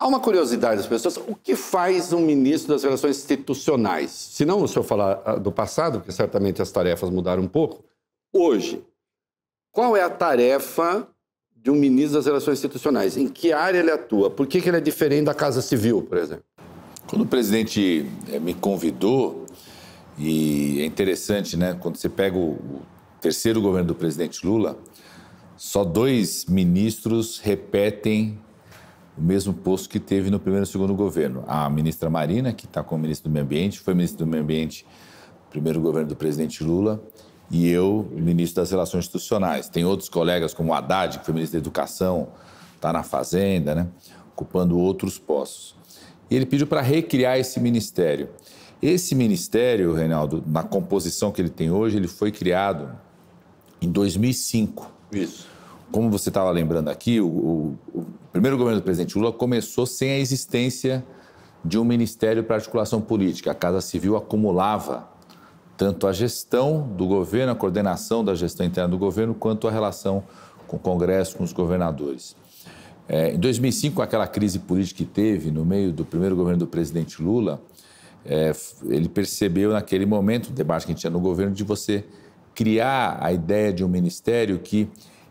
Há uma curiosidade das pessoas, o que faz um ministro das relações institucionais? Se não o senhor falar ah, do passado, porque certamente as tarefas mudaram um pouco, hoje, qual é a tarefa de um ministro das relações institucionais? Em que área ele atua? Por que, que ele é diferente da Casa Civil, por exemplo? Quando o presidente eh, me convidou, e é interessante, né? Quando você pega o terceiro governo do presidente Lula, só dois ministros repetem o mesmo posto que teve no primeiro e segundo governo. A ministra Marina, que está como ministro do Meio Ambiente, foi ministro do Meio Ambiente primeiro governo do presidente Lula, e eu, ministro das Relações Institucionais. Tem outros colegas, como o Haddad, que foi ministro da Educação, está na Fazenda, né? ocupando outros postos. E ele pediu para recriar esse ministério. Esse ministério, Reinaldo, na composição que ele tem hoje, ele foi criado em 2005. Isso como você estava lembrando aqui, o, o, o, primeiro governo do presidente Lula começou sem a existência de um ministério para articulação política. A Casa Civil acumulava tanto a gestão do governo, a coordenação da gestão interna do governo, quanto a relação com o Congresso, com os governadores. É, em 2005, aquela crise política que teve no meio do primeiro governo do presidente Lula, é, ele percebeu naquele momento, o debate que a gente tinha no governo, de você criar a ideia de um ministério que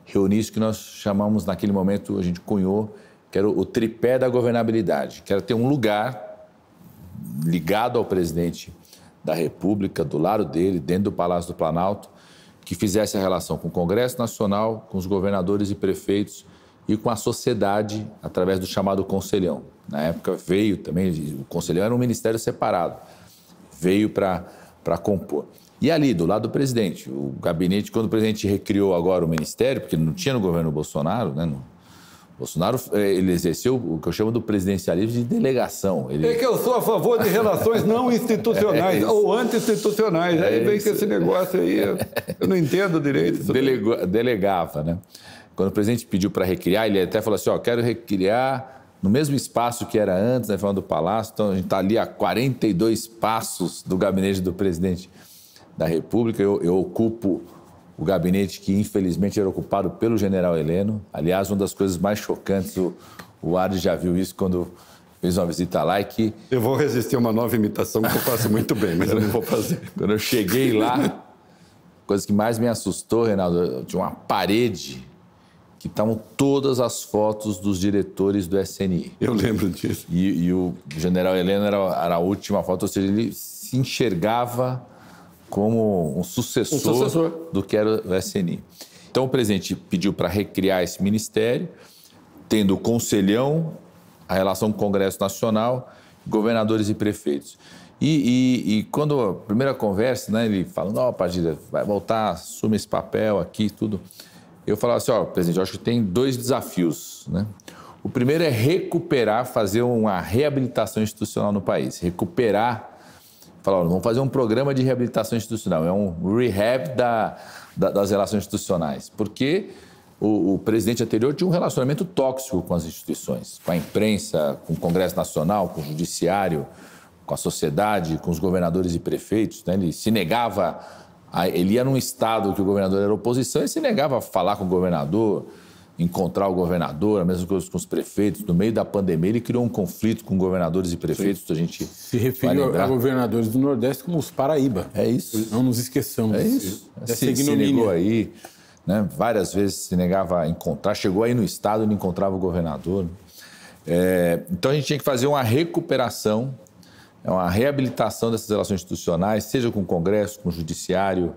reunir isso que nós chamamos naquele momento, a gente cunhou, que era o tripé da governabilidade, que era ter um lugar ligado ao presidente da República, do lado dele, dentro do Palácio do Planalto, que fizesse a relação com o Congresso Nacional, com os governadores e prefeitos e com a sociedade através do chamado Conselhão. Na época veio também, o Conselhão era um ministério separado, veio para compor. E ali, do lado do presidente, o gabinete, quando o presidente recriou agora o ministério, porque não tinha no governo Bolsonaro, né? No, Bolsonaro é, ele exerceu o que eu chamo do presidencialismo de delegação. Ele... É que eu sou a favor de relações não institucionais é ou anti-institucionais. É aí vem isso. que esse negócio aí, eu não entendo direito. delegava, né? Quando o presidente pediu para recriar, ele até falou assim: ó, quero recriar no mesmo espaço que era antes, né, falando do palácio. Então a gente está ali a 42 passos do gabinete do presidente da República. Eu, eu ocupo o gabinete que, infelizmente, era ocupado pelo general Heleno. Aliás, uma das coisas mais chocantes, o, o já viu isso quando fez uma visita lá é que... Eu vou resistir a uma nova imitação que eu faço muito bem, mas eu não vou fazer. Quando eu cheguei lá, coisa que mais me assustou, Reinaldo, tinha uma parede que estavam todas as fotos dos diretores do SNI. Eu lembro disso. E, e o general Heleno era, era, a última foto, ou seja, ele se enxergava como um sucessor, um sucessor. do que era o SNI. Então o presidente pediu para recriar esse ministério, tendo o conselhão, a relação com o Congresso Nacional, governadores e prefeitos. E, e, e quando a primeira conversa, né, ele fala, ó, Padilha, vai voltar, assume esse papel aqui tudo. Eu falava assim, ó, presidente, eu acho que tem dois desafios, né? O primeiro é recuperar, fazer uma reabilitação institucional no país, recuperar falaram, vamos fazer um programa de reabilitação institucional, é um rehab da, da, das relações institucionais, porque o, o, presidente anterior tinha um relacionamento tóxico com as instituições, com a imprensa, com o Congresso Nacional, com o Judiciário, com a sociedade, com os governadores e prefeitos. Né? Ele se negava, a, ele ia num estado que o governador era oposição e se negava a falar com o governador, encontrar o governador, a mesma coisa com os prefeitos. No meio da pandemia, ele criou um conflito com governadores e prefeitos. Sim. A gente se referiu a governadores do Nordeste como os Paraíba. É isso. Não nos esqueçamos. É isso. Dessa se, se negou aí, né? Várias vezes se negava a encontrar. Chegou aí no estado e não encontrava o governador. É, então a gente tinha que fazer uma recuperação, é uma reabilitação dessas relações institucionais, seja com o Congresso, com o Judiciário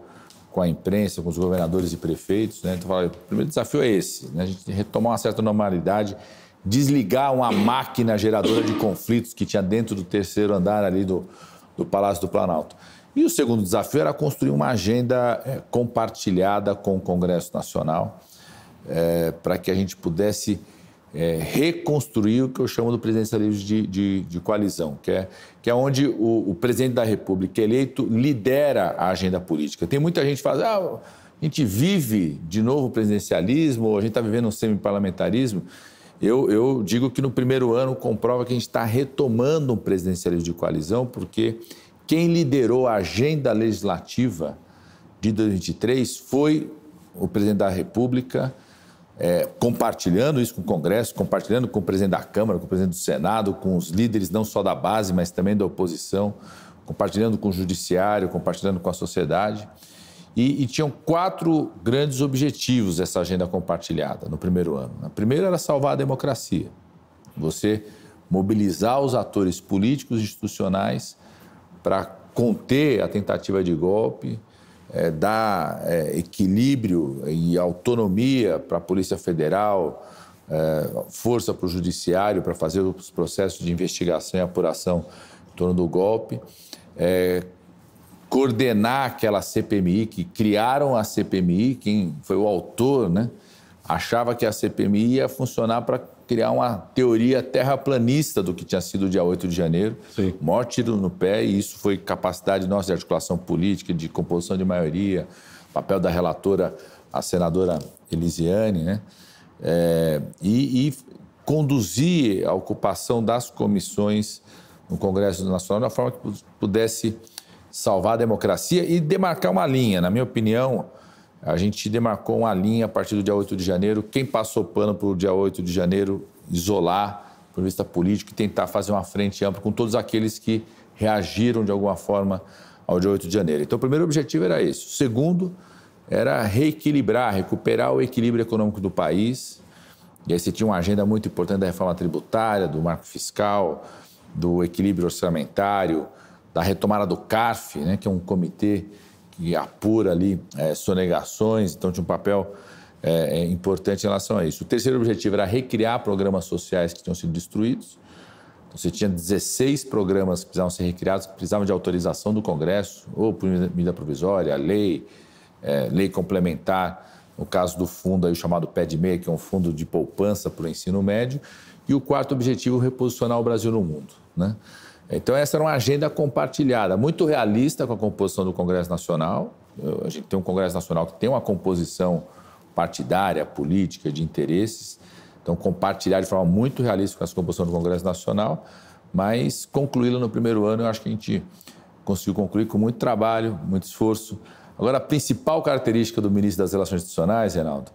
com a imprensa, com os governadores e prefeitos. Né? Então, o primeiro desafio é esse, né? a gente retomar uma certa normalidade, desligar uma máquina geradora de conflitos que tinha dentro do terceiro andar ali do, do Palácio do Planalto. E o segundo desafio era construir uma agenda é, compartilhada com o Congresso Nacional é, para que a gente pudesse é, reconstruir o que eu chamo do presidencialismo de, de, de coalizão, que é, que é onde o, o, presidente da República eleito lidera a agenda política. Tem muita gente que fala, ah, a gente vive de novo o presidencialismo, ou a gente está vivendo um semi Eu, eu digo que no primeiro ano comprova que a gente está retomando um presidencialismo de coalizão, porque quem liderou a agenda legislativa de 2023 foi o presidente da República, é, compartilhando isso com o Congresso, compartilhando com o presidente da Câmara, com o presidente do Senado, com os líderes não só da base, mas também da oposição, compartilhando com o Judiciário, compartilhando com a sociedade. E, e, tinham quatro grandes objetivos essa agenda compartilhada no primeiro ano. O primeiro era salvar a democracia, você mobilizar os atores políticos e institucionais para conter a tentativa de golpe, é, dar é, equilíbrio e autonomia para a Polícia Federal, é, força para o Judiciário para fazer os processos de investigação e apuração em torno do golpe, é, coordenar aquela CPMI, que criaram a CPMI, quem foi o autor, né? achava que a CPMI ia funcionar para criar uma teoria terraplanista do que tinha sido o dia 8 de janeiro. Sim. Maior tiro no pé, e isso foi capacidade nossa de articulação política, de composição de maioria, papel da relatora, a senadora Elisiane, né? É, e, e conduzir a ocupação das comissões no Congresso Nacional da forma que pudesse salvar a democracia e demarcar uma linha. Na minha opinião, a gente demarcou uma linha a partir do dia 8 de janeiro. Quem passou pano para o dia 8 de janeiro, isolar, por vista político, e tentar fazer uma frente ampla com todos aqueles que reagiram de alguma forma ao dia 8 de janeiro. Então, o primeiro objetivo era isso. O segundo era reequilibrar, recuperar o equilíbrio econômico do país. E aí você tinha uma agenda muito importante da reforma tributária, do marco fiscal, do equilíbrio orçamentário, da retomada do CARF, né, que é um comitê e apura ali é, sonegações, então tinha um papel é, é, importante em relação a isso. O terceiro objetivo era recriar programas sociais que tinham sido destruídos. Então, você tinha 16 programas que precisavam ser recriados, que precisavam de autorização do Congresso, ou por medida provisória, lei, é, lei complementar, no caso do fundo aí, chamado PED Meia, que é um fundo de poupança para o ensino médio. E o quarto objetivo, reposicionar o Brasil no mundo. Né? Então, essa era uma agenda compartilhada, muito realista com a composição do Congresso Nacional. A gente tem um Congresso Nacional que tem uma composição partidária, política, de interesses. Então, compartilhar de forma muito realista com essa composição do Congresso Nacional, mas concluí-la no primeiro ano, eu acho que a gente conseguiu concluir com muito trabalho, muito esforço. Agora, a principal característica do ministro das Relações Institucionais, Reinaldo,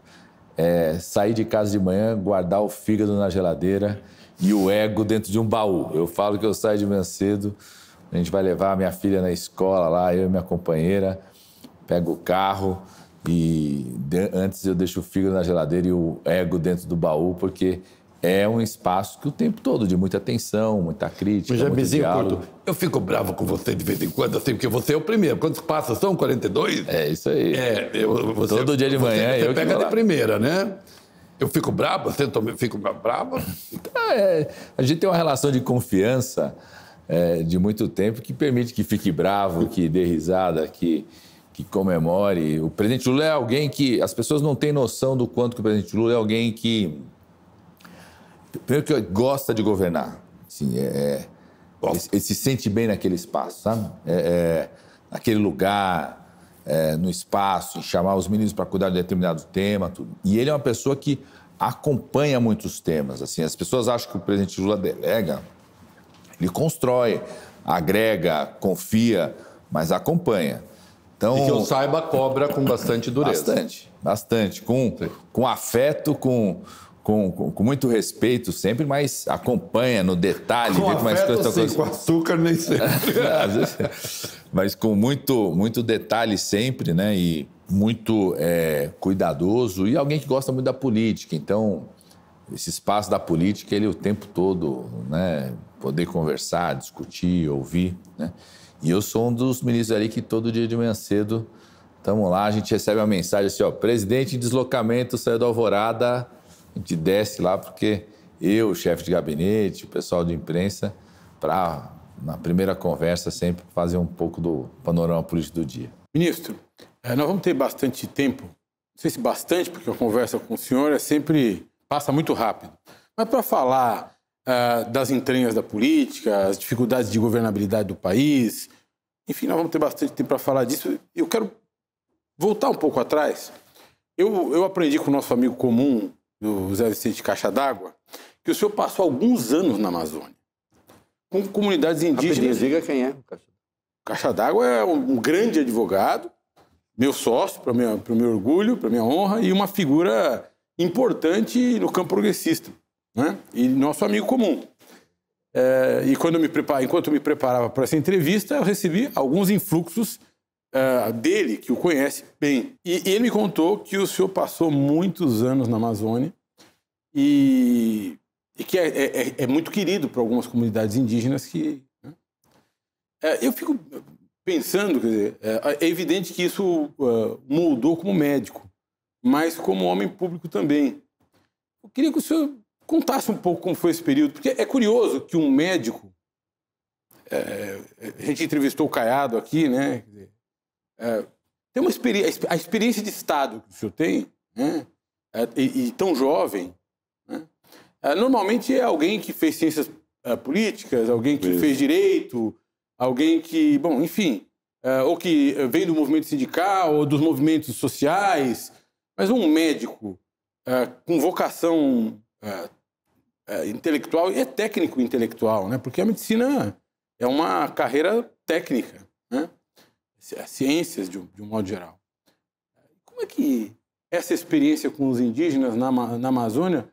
é sair de casa de manhã, guardar o fígado na geladeira e o ego dentro de um baú. Eu falo que eu saio de manhã cedo, a gente vai levar a minha filha na escola lá, eu e minha companheira, pego o carro e antes eu deixo o fígado na geladeira e o ego dentro do baú, porque é um espaço que o tempo todo, de muita atenção, muita crítica. Mas já é muito diálogo. Curto. Eu fico bravo com você de vez em quando, assim, porque você é o primeiro. Quantos passa, são 42. É isso aí. É, eu, você, todo dia de manhã. Você, você eu pega de primeira, né? Eu fico bravo, você também fico bravo. é, a gente tem uma relação de confiança é, de muito tempo que permite que fique bravo, que dê risada, que, que comemore. O presidente Lula é alguém que. As pessoas não têm noção do quanto que o presidente Lula é alguém que. Primeiro que gosta de governar. Assim, é, ele, é, ele, se sente bem naquele espaço, sabe? É, é, naquele lugar é, no espaço, chamar os meninos para cuidar de determinado tema, tudo. E ele é uma pessoa que acompanha muitos temas. Assim, as pessoas acham que o presidente Lula delega, ele constrói, agrega, confia, mas acompanha. Então, e que eu saiba, cobra com bastante dureza. Bastante, bastante. Com, com afeto, com, com, com, muito respeito sempre, mas acompanha no detalhe, com é afeto como Com açúcar nem sempre. É, mas com muito, muito detalhe sempre, né? E muito é, cuidadoso e alguém que gosta muito da política. Então, esse espaço da política, ele o tempo todo, né? Poder conversar, discutir, ouvir, né? E eu sou um dos ministros ali que todo dia de manhã cedo estamos lá, a gente recebe uma mensagem assim, ó, presidente em deslocamento saiu da Alvorada, a gente desce lá porque eu, chefe de gabinete, o pessoal de imprensa, para na primeira conversa, sempre fazer um pouco do panorama político do dia. Ministro, é, nós vamos ter bastante tempo, não sei se bastante, porque a conversa com o senhor é sempre passa muito rápido, mas para falar uh, das entranhas da política, as dificuldades de governabilidade do país, enfim, nós vamos ter bastante tempo para falar disso. Eu quero voltar um pouco atrás. Eu, eu aprendi com o nosso amigo comum, o Zé Vicente Caixa d'Água, que o senhor passou alguns anos na Amazônia com comunidades indígenas. Rapidinho, diga quem é. Caixa d'Água é um grande advogado, meu sócio, para o meu orgulho, para minha honra, e uma figura importante no campo progressista. Né? E nosso amigo comum. É, e quando eu me prepar, enquanto eu me preparava para essa entrevista, eu recebi alguns influxos é, dele, que o conhece bem. E ele me contou que o senhor passou muitos anos na Amazônia e e que é, é, é, é muito querido para algumas comunidades indígenas que né? É, eu fico pensando quer dizer, é, é evidente que isso uh, moldou como médico mas como homem público também eu queria que o senhor contasse um pouco como foi esse período porque é curioso que um médico é, a gente entrevistou o Caiado aqui né dizer, é, tem uma experiência a experiência de estado que o senhor tem né? e, e tão jovem ah, normalmente é alguém que fez ciências ah, políticas, alguém que Isso. fez direito, alguém que, bom, enfim, ah, ou que vem do movimento sindical ou dos movimentos sociais, mas um médico com vocação intelectual e é técnico intelectual, né? Porque a medicina é uma carreira técnica, né? ciências de um, de um modo geral. Como é que essa experiência com os indígenas na, na Amazônia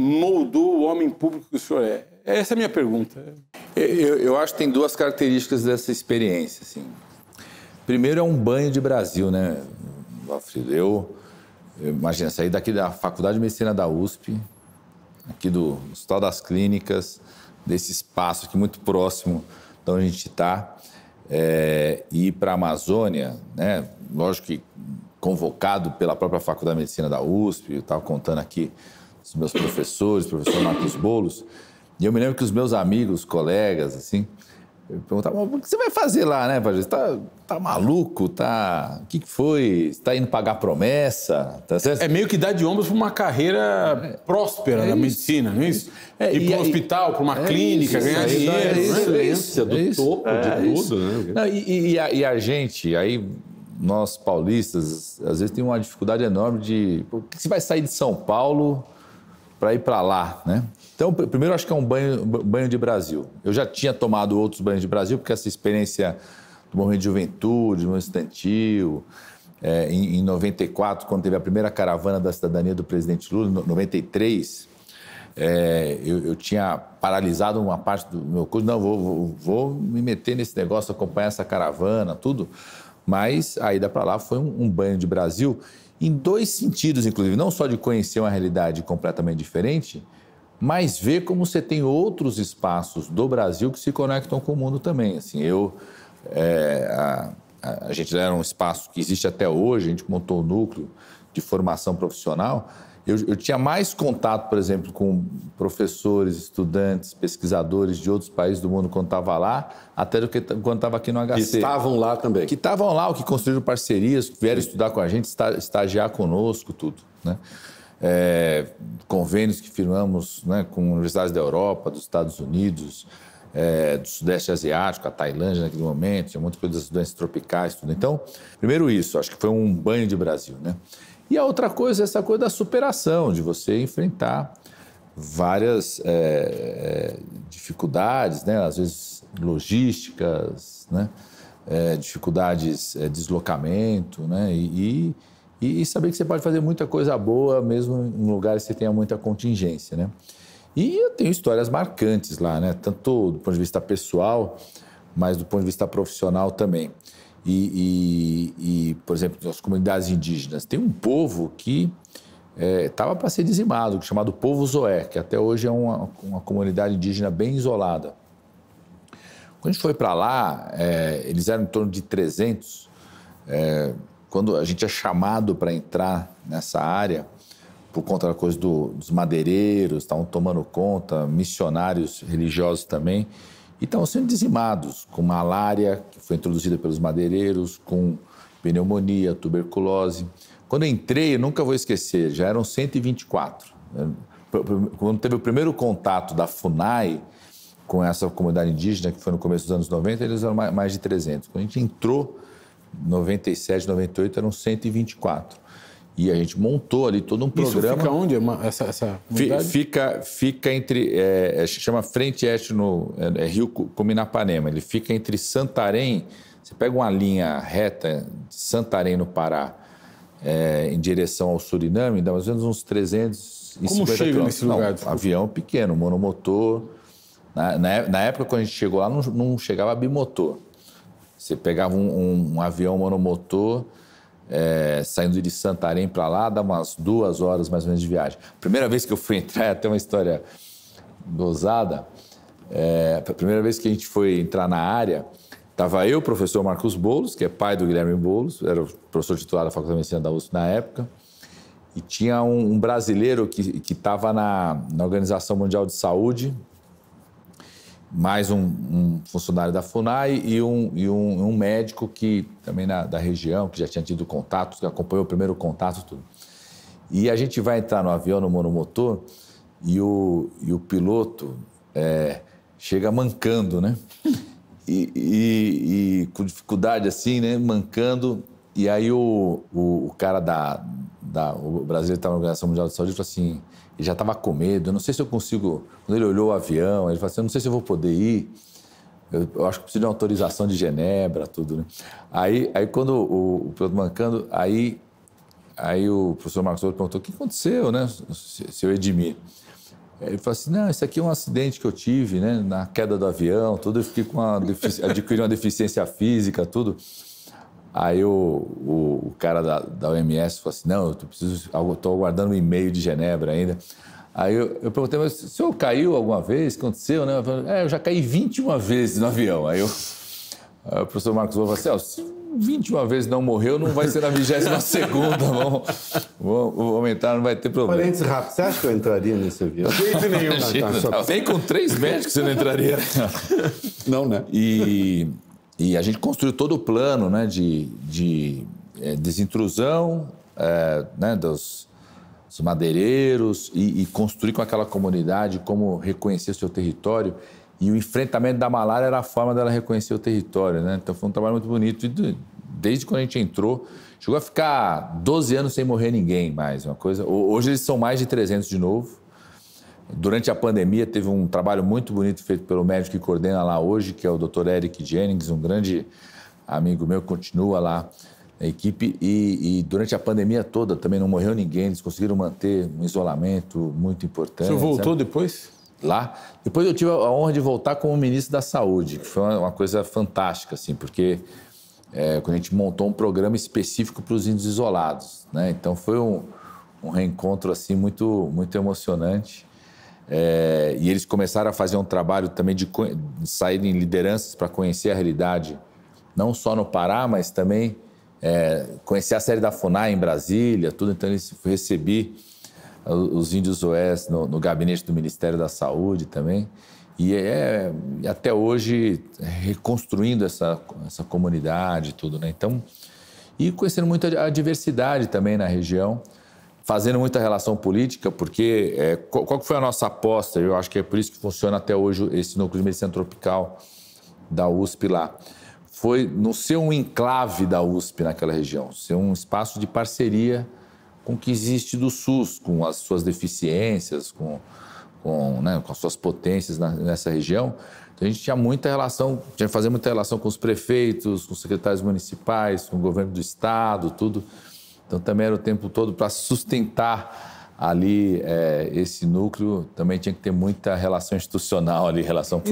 moldou o homem público que o senhor é? Essa é a minha pergunta. Eu, eu acho que tem duas características dessa experiência. Assim. Primeiro é um banho de Brasil, né, Alfredo? Eu, imagina, sair daqui da Faculdade de Medicina da USP, aqui do Hospital das Clínicas, desse espaço aqui muito próximo de onde a gente está, é, eh, e ir para a Amazônia, né? lógico que convocado pela própria Faculdade de Medicina da USP, eu estava contando aqui os meus professores, o professor Marcos Bolos. E eu me lembro que os meus amigos, colegas, assim, perguntavam: o que você vai fazer lá, né, você Tá, tá maluco? Tá. O que, que foi? Está indo pagar promessa? Tá certo? É meio que dar de ombros para uma carreira é, próspera é na isso, medicina, não é isso? É, ir para um hospital, para uma é clínica, isso, ganhar dinheiro. Né? É excelência do topo de é tudo, né? Não, e, e, a, e a gente, aí nós paulistas, às vezes tem uma dificuldade enorme de. Por que você vai sair de São Paulo? para ir para lá, né? Então, primeiro acho que é um banho, banho de Brasil. Eu já tinha tomado outros banhos de Brasil, porque essa experiência do movimento de juventude, do movimento estudantil, é, em, em 94, quando teve a primeira caravana da cidadania do presidente Lula, em 93, é, eu, eu, tinha paralisado uma parte do meu curso. Não, vou, vou, vou, me meter nesse negócio, acompanhar essa caravana, tudo. Mas a ida para lá foi um, um banho de Brasil em dois sentidos, inclusive, não só de conhecer uma realidade completamente diferente, mas ver como você tem outros espaços do Brasil que se conectam com o mundo também. Assim, eu é, a gente era um espaço que existe até hoje, a gente montou um núcleo de formação profissional. Eu, eu tinha mais contato, por exemplo, com professores, estudantes, pesquisadores de outros países do mundo quando estava lá, até do que quando estava aqui no HC. Que estavam lá também. Que estavam lá, que construíram parcerias, que vieram Sim. estudar com a gente, estagiar conosco, tudo. Né? É, convênios que firmamos né, com universidades da Europa, dos Estados Unidos, é, do Sudeste Asiático, a Tailândia naquele momento, tinha muita coisa das doenças tropicais, tudo. Então, primeiro isso, acho que foi um banho de Brasil, né? E a outra coisa é essa coisa da superação, de você enfrentar várias é, é dificuldades, né? às vezes logísticas, né? É, dificuldades, é, deslocamento, né? E, e, e, saber que você pode fazer muita coisa boa mesmo em lugares que tenha muita contingência, né? E eu tenho histórias marcantes lá, né? Tanto do ponto de vista pessoal, mas do ponto de vista profissional também. E, e, e por exemplo, nas comunidades indígenas, tem um povo que estava é, para ser dizimado, chamado povo Zoé, que até hoje é uma, uma comunidade indígena bem isolada. Quando a gente foi para lá, é, eles eram em torno de 300. É, quando a gente é chamado para entrar nessa área, por conta da coisa do, dos madeireiros, estavam tomando conta, missionários religiosos também, e estavam sendo dizimados com malária, que foi introduzida pelos madeireiros, com pneumonia, tuberculose. Quando eu entrei, eu nunca vou esquecer, já eram 124. É, quando teve o primeiro contato da FUNAI com essa comunidade indígena, que foi no começo dos anos 90, eles eram mais de 300. Quando a gente entrou, 97, 98, eram 124. E a gente montou ali todo um programa. Isso fica onde? Uma, essa, essa fica, fica entre. É, é, chama Frente Este no é, é Rio Cominapanema. Ele fica entre Santarém. Você pega uma linha reta de Santarém no Pará é, em direção ao Suriname, dá mais ou menos uns 350 Como chega nesse lugar? Não, um avião pequeno, monomotor. Na, na, na, época, quando a gente chegou lá, não, não chegava bimotor. Você pegava um, um, um avião monomotor é, saindo de Santarém para lá, dá umas duas horas mais ou menos de viagem. Primeira vez que eu fui entrar, é até uma história gozada, é, a primeira vez que a gente foi entrar na área, estava eu, o professor Marcos Boulos, que é pai do Guilherme Boulos, era o professor titular da Faculdade de Medicina da USP na época, e tinha um, um brasileiro que estava na, na Organização Mundial de Saúde, mais um, um, funcionário da FUNAI e um, e um, um médico que também na, da região, que já tinha tido contato, que acompanhou o primeiro contato tudo. E a gente vai entrar no avião, no monomotor, e o, e o piloto é, chega mancando, né? E, e, e, com dificuldade assim, né? Mancando. E aí o, o, o cara da, da, o Brasil estava tá na Organização Mundial de Saúde, ele falou assim, ele já estava com medo, eu não sei se eu consigo, quando ele olhou o avião, ele falou assim, eu não sei se eu vou poder ir, eu, eu acho que preciso de uma autorização de Genebra, tudo, né? Aí, aí quando o, o piloto mancando, aí, aí o professor Marcos Ouro perguntou, o que aconteceu, né, seu Edmir? Ele falou assim, não, isso aqui é um acidente que eu tive, né, na queda do avião, tudo, eu fiquei com uma, adquiri uma deficiência física, tudo. Aí o, o, o cara da, da, OMS falou assim, não, eu preciso, estou aguardando um e-mail de Genebra ainda. Aí eu, eu, perguntei, mas o senhor caiu alguma vez? Aconteceu, né? Eu, falei, é, eu já caí 21 vezes no avião. Aí, eu, aí o professor Marcos falou assim, 21 ah, vezes não morreu, não vai ser na 22 segunda, vamos, vamos, vamos não vai ter problema. antes rápido, você acha que eu entraria nesse avião? jeito nenhum. Imagina, não, tá só... Nem com três médicos você não entraria. Não, né? E... E a gente construiu todo o plano né, de, de é, desintrusão é, né, dos, dos madeireiros e, e, construir com aquela comunidade como reconhecer o seu território. E o enfrentamento da malária era a forma dela reconhecer o território. Né? Então foi um trabalho muito bonito. E desde quando a gente entrou, chegou a ficar 12 anos sem morrer ninguém mais. uma coisa. Hoje eles são mais de 300 de novo. Durante a pandemia, teve um trabalho muito bonito feito pelo médico que coordena lá hoje, que é o Dr. Eric Jennings, um grande amigo meu, continua lá na equipe. E, e durante a pandemia toda também não morreu ninguém, eles conseguiram manter um isolamento muito importante. O senhor voltou sabe? depois? Lá. Depois eu tive a honra de voltar como ministro da Saúde, que foi uma coisa fantástica, assim, porque é, quando a gente montou um programa específico para os índios isolados. Né? Então foi um, um, reencontro assim muito, muito emocionante. É, e eles começaram a fazer um trabalho também de, de sair em lideranças para conhecer a realidade, não só no Pará, mas também é, conhecer a série da FUNAI em Brasília, tudo. Então, eles recebi ah, os índios OES no, no gabinete do Ministério da Saúde também. E é, é até hoje reconstruindo essa, essa comunidade tudo, né? Então, e conhecendo muito a diversidade também na região fazendo muita relação política, porque é, qual, qual, foi a nossa aposta? Eu acho que é por isso que funciona até hoje esse núcleo de medicina tropical da USP lá. Foi no ser um enclave da USP naquela região, ser um espaço de parceria com o que existe do SUS, com as suas deficiências, com, com, né, com as suas potências na, nessa região. Então a gente tinha muita relação, tinha que fazer muita relação com os prefeitos, com os secretários municipais, com o governo do estado, tudo. Então também era o tempo todo para sustentar ali é, esse núcleo, também tinha que ter muita relação institucional ali, relação